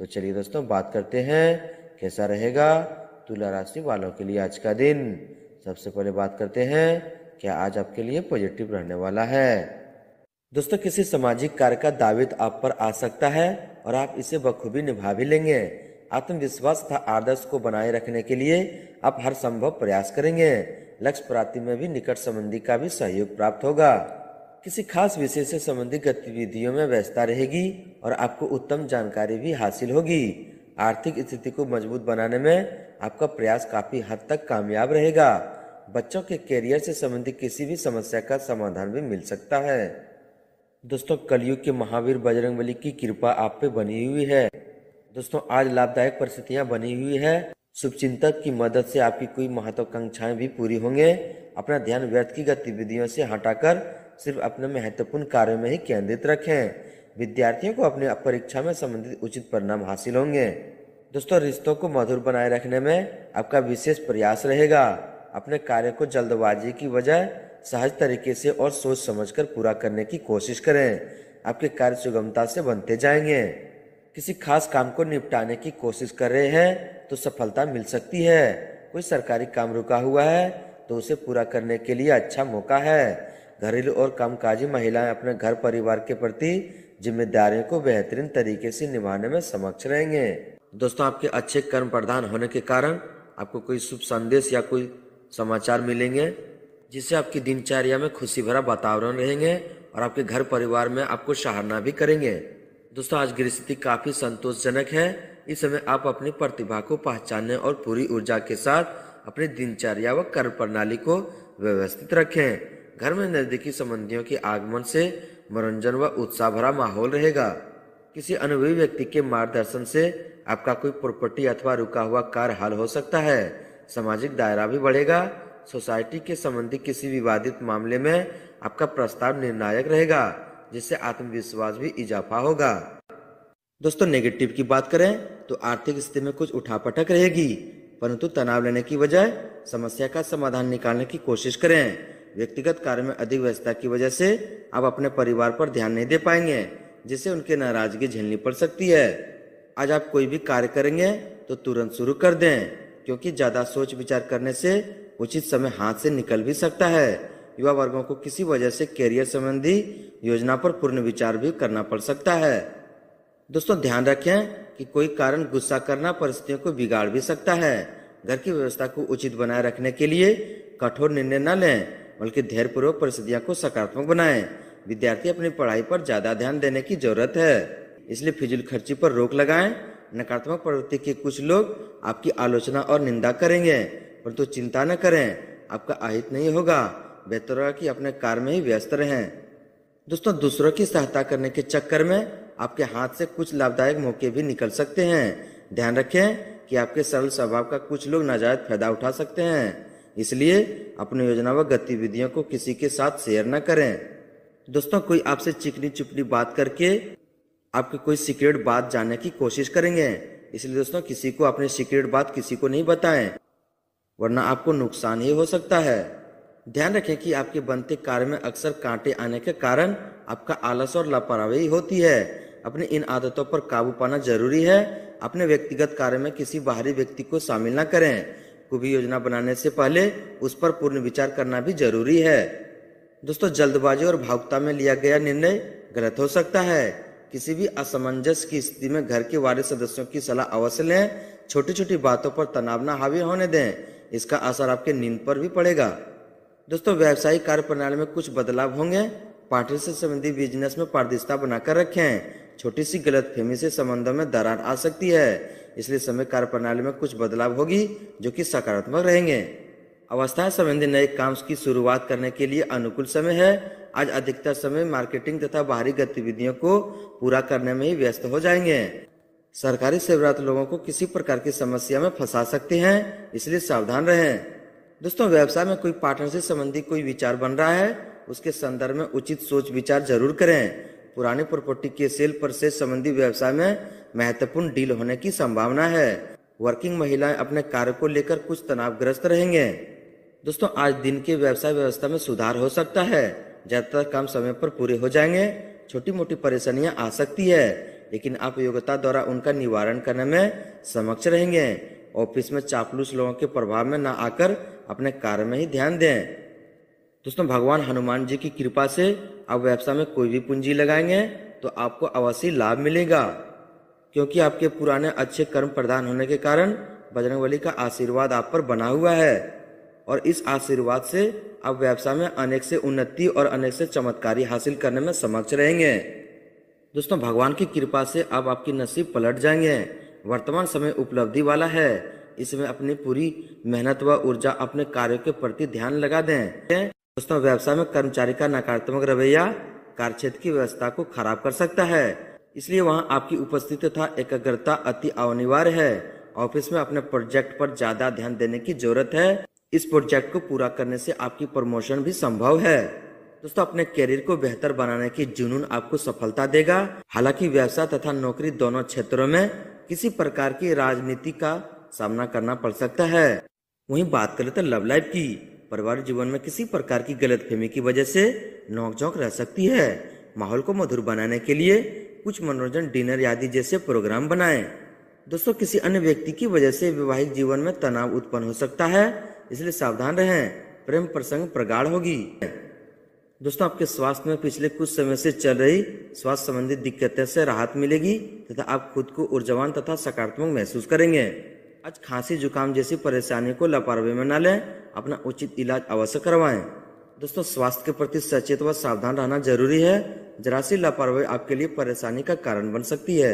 तो चलिए दोस्तों बात करते हैं कैसा रहेगा तुला राशि वालों के लिए आज का दिन सबसे पहले बात करते हैं क्या आज आपके लिए पॉजिटिव रहने वाला है दोस्तों किसी सामाजिक कार्य का दावित आप पर आ सकता है और आप इसे बखूबी निभा भी लेंगे आत्मविश्वास तथा आदर्श को बनाए रखने के लिए आप हर संभव प्रयास करेंगे लक्ष्य प्राप्ति में भी निकट संबंधी का भी सहयोग प्राप्त होगा किसी खास विषय से संबंधित गतिविधियों में व्यस्तता रहेगी और आपको उत्तम जानकारी भी हासिल होगी आर्थिक स्थिति को मजबूत बनाने में आपका प्रयास काफी हद तक कामयाब रहेगा बच्चों के करियर से संबंधित किसी भी समस्या का समाधान भी मिल सकता है दोस्तों कलयुग के महावीर बजरंगबली की कृपा आप पे बनी हुई है दोस्तों आज लाभदायक परिस्थितियाँ बनी हुई है शुभ चिंतक की मदद से आपकी कोई महत्वाकांक्षाएं भी पूरी होंगे अपना ध्यान व्यर्थ की गतिविधियों से हटाकर सिर्फ अपने महत्वपूर्ण कार्यों में ही केंद्रित रखें विद्यार्थियों को अपनी परीक्षा में संबंधित उचित परिणाम हासिल होंगे दोस्तों रिश्तों को मधुर बनाए रखने में आपका विशेष प्रयास रहेगा अपने कार्य को जल्दबाजी की बजाय सहज तरीके से और सोच समझकर पूरा करने की कोशिश करें आपके कार्य सुगमता से बनते जाएंगे किसी खास काम को निपटाने की कोशिश कर रहे हैं तो सफलता मिल सकती है कोई सरकारी काम रुका हुआ है तो उसे पूरा करने के लिए अच्छा मौका है घरेलू और कामकाजी महिलाएं अपने घर परिवार के प्रति जिम्मेदारियों को बेहतरीन तरीके से निभाने में समक्ष रहेंगे दोस्तों आपके अच्छे कर्म प्रधान होने के कारण आपको कोई शुभ संदेश या कोई समाचार मिलेंगे जिससे आपकी दिनचर्या में खुशी भरा वातावरण रहेंगे और आपके घर परिवार में आपको सहारना भी करेंगे दोस्तों आज की स्थिति काफी संतोषजनक है इस समय आप अपनी प्रतिभा को पहचानने और पूरी ऊर्जा के साथ अपनी दिनचर्या व कर्म प्रणाली को व्यवस्थित रखें घर में नज़दीकी संबंधियों के आगमन से मनोरंजन व उत्साह भरा माहौल रहेगा किसी अनुभवी व्यक्ति के मार्गदर्शन से आपका कोई प्रॉपर्टी अथवा रुका हुआ कार्य हल हो सकता है सामाजिक दायरा भी बढ़ेगा सोसाइटी के संबंधी किसी विवादित मामले में आपका प्रस्ताव निर्णायक रहेगा जिससे आत्मविश्वास भी इजाफा होगा दोस्तों नेगेटिव की बात करें तो आर्थिक स्थिति में कुछ उठापटक रहेगी परंतु तनाव लेने की बजाय समस्या का समाधान निकालने की कोशिश करें व्यक्तिगत कार्य में अधिक व्यस्तता की वजह से आप अपने परिवार पर ध्यान नहीं दे पाएंगे जिससे उनकी नाराजगी झेलनी पड़ सकती है आज आप कोई भी कार्य करेंगे तो तुरंत शुरू कर दें क्योंकि ज्यादा सोच विचार करने से उचित समय हाथ से निकल भी सकता है युवा वर्गों को किसी वजह से कैरियर संबंधी योजना पर पूर्ण विचार भी करना पड़ सकता है दोस्तों ध्यान रखें कि कोई कारण गुस्सा करना परिस्थितियों को बिगाड़ भी सकता है घर की व्यवस्था को उचित बनाए रखने के लिए कठोर निर्णय न लें बल्कि धैर्यपूर्वक परिस्थितियाँ को सकारात्मक बनाएं विद्यार्थी अपनी पढ़ाई पर ज्यादा ध्यान देने की जरूरत है इसलिए फिजूल खर्ची पर रोक लगाएं नकारात्मक प्रवृत्ति के कुछ लोग आपकी आलोचना और निंदा करेंगे परंतु तो चिंता न करें आपका आहित नहीं होगा बेहतर होगा कि अपने कार्य में ही व्यस्त रहें दोस्तों दूसरों की सहायता करने के चक्कर में आपके हाथ से कुछ लाभदायक मौके भी निकल सकते हैं ध्यान रखें कि आपके सरल स्वभाव का कुछ लोग नाजायज फायदा उठा सकते हैं इसलिए अपनी योजना व गतिविधियों को किसी के साथ शेयर न करें दोस्तों कोई आपसे चिकनी चुपनी बात करके आपकी कोई सीक्रेट बात जानने की कोशिश करेंगे इसलिए दोस्तों किसी को अपनी सीक्रेट बात किसी को नहीं बताएं वरना आपको नुकसान ही हो सकता है ध्यान रखें कि आपके बनते कार्य में अक्सर कांटे आने के कारण आपका आलस और लापरवाही होती है अपनी इन आदतों पर काबू पाना जरूरी है अपने व्यक्तिगत कार्य में किसी बाहरी व्यक्ति को शामिल न करें को भी योजना बनाने से पहले उस पर पूर्ण विचार करना भी जरूरी है दोस्तों जल्दबाजी और भावुकता में लिया गया निर्णय गलत हो सकता है किसी भी असमंजस की स्थिति में घर के वारे सदस्यों की सलाह अवश्य लें छोटी छोटी बातों पर तनाव ना हावी होने दें इसका असर आपके नींद पर भी पड़ेगा दोस्तों व्यावसायिक कार्य प्रणाली में कुछ बदलाव होंगे पार्टी से संबंधित बिजनेस में पारदर्शिता बनाकर रखें छोटी सी गलत फेमी से संबंधों में दरार आ सकती है इसलिए समय कार्य प्रणाली में कुछ बदलाव होगी जो कि सकारात्मक रहेंगे अवस्था संबंधी नए काम की शुरुआत करने के लिए अनुकूल समय है आज अधिकतर समय मार्केटिंग तथा बाहरी गतिविधियों को पूरा करने में ही व्यस्त हो जाएंगे सरकारी सेवरात लोगों को किसी प्रकार की समस्या में फंसा सकते हैं इसलिए सावधान रहें दोस्तों व्यवसाय में कोई पार्टनरशिप संबंधी कोई विचार बन रहा है उसके संदर्भ में उचित सोच विचार जरूर करें पुराने प्रॉपर्टी के सेल पर से संबंधी व्यवसाय में महत्वपूर्ण डील होने की संभावना है वर्किंग महिलाएं अपने कार्य को लेकर कुछ तनावग्रस्त रहेंगे दोस्तों आज दिन के व्यवसाय व्यवस्था में सुधार हो सकता है ज्यादातर काम समय पर पूरे हो जाएंगे छोटी मोटी परेशानियां आ सकती है लेकिन आप योग्यता द्वारा उनका निवारण करने में समक्ष रहेंगे ऑफिस में चापलूस लोगों के प्रभाव में न आकर अपने कार्य में ही ध्यान दें दोस्तों भगवान हनुमान जी की कृपा से आप व्यवसाय में कोई भी पूंजी लगाएंगे तो आपको अवश्य लाभ मिलेगा क्योंकि आपके पुराने अच्छे कर्म प्रदान होने के कारण बजरंगबली का आशीर्वाद आप पर बना हुआ है और इस आशीर्वाद से आप व्यवसाय में अनेक से उन्नति और अनेक से चमत्कारी हासिल करने में समक्ष रहेंगे दोस्तों भगवान की कृपा से अब आप आपकी नसीब पलट जाएंगे वर्तमान समय उपलब्धि वाला है इसमें अपनी पूरी मेहनत व ऊर्जा अपने कार्यों के प्रति ध्यान लगा दें दोस्तों व्यवसाय में कर्मचारी का नकारात्मक रवैया कार्यक्षेत्र की व्यवस्था को खराब कर सकता है इसलिए वहाँ आपकी उपस्थिति तथा एकाग्रता अति अनिवार्य है ऑफिस में अपने प्रोजेक्ट पर ज्यादा ध्यान देने की जरूरत है इस प्रोजेक्ट को पूरा करने से आपकी प्रमोशन भी संभव है दोस्तों अपने करियर को बेहतर बनाने की जुनून आपको सफलता देगा हालांकि व्यवसाय तथा नौकरी दोनों क्षेत्रों में किसी प्रकार की राजनीति का सामना करना पड़ सकता है वहीं बात करें तो लव लाइफ की पारिवारिक जीवन में किसी प्रकार की गलत फहमी की वजह से नोकझोंक रह सकती है माहौल को मधुर बनाने के लिए कुछ मनोरंजन डिनर आदि जैसे प्रोग्राम बनाएं। दोस्तों किसी अन्य व्यक्ति की वजह से वैवाहिक जीवन में तनाव उत्पन्न हो सकता है इसलिए सावधान रहें प्रेम प्रसंग प्रगाढ़ होगी दोस्तों आपके स्वास्थ्य में पिछले कुछ समय से चल रही स्वास्थ्य संबंधित दिक्कतें से राहत मिलेगी तथा आप खुद को ऊर्जावान तथा सकारात्मक महसूस करेंगे आज खांसी जुकाम जैसी परेशानी को लापरवाही में न लें अपना उचित इलाज अवश्य करवाएं दोस्तों स्वास्थ्य के प्रति सचेत व सावधान रहना जरूरी है जरा सी लापरवाही आपके लिए परेशानी का कारण बन सकती है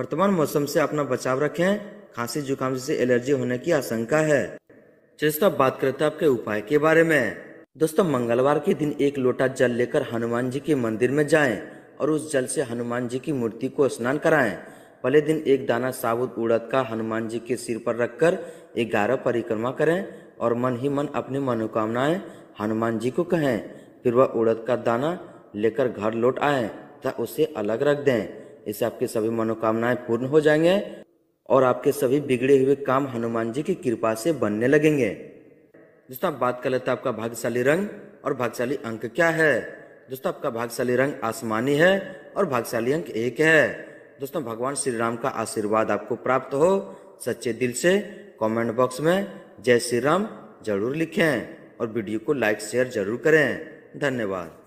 वर्तमान मौसम से अपना बचाव रखें खांसी जुकाम जैसे एलर्जी होने की आशंका है चलिए बात करते हैं आपके उपाय के बारे में दोस्तों मंगलवार के दिन एक लोटा जल लेकर हनुमान जी के मंदिर में जाएं और उस जल से हनुमान जी की मूर्ति को स्नान कराएं पहले दिन एक दाना साबुत उड़द का हनुमान जी के सिर पर रखकर ग्यारह परिक्रमा करें और मन ही मन अपनी मनोकामनाएं हनुमान जी को कहें फिर वह उड़द का दाना लेकर घर लौट आए तथा उसे अलग रख दें इससे आपकी सभी मनोकामनाएं पूर्ण हो जाएंगे और आपके सभी बिगड़े हुए काम हनुमान जी की कृपा से बनने लगेंगे दोस्तों आप बात कर लेते हैं आपका भाग्यशाली रंग और भाग्यशाली अंक क्या है दोस्तों आपका भाग्यशाली रंग आसमानी है और भाग्यशाली अंक एक है दोस्तों भगवान श्री राम का आशीर्वाद आपको प्राप्त हो सच्चे दिल से कमेंट बॉक्स में जय श्री राम जरूर लिखें और वीडियो को लाइक शेयर जरूर करें धन्यवाद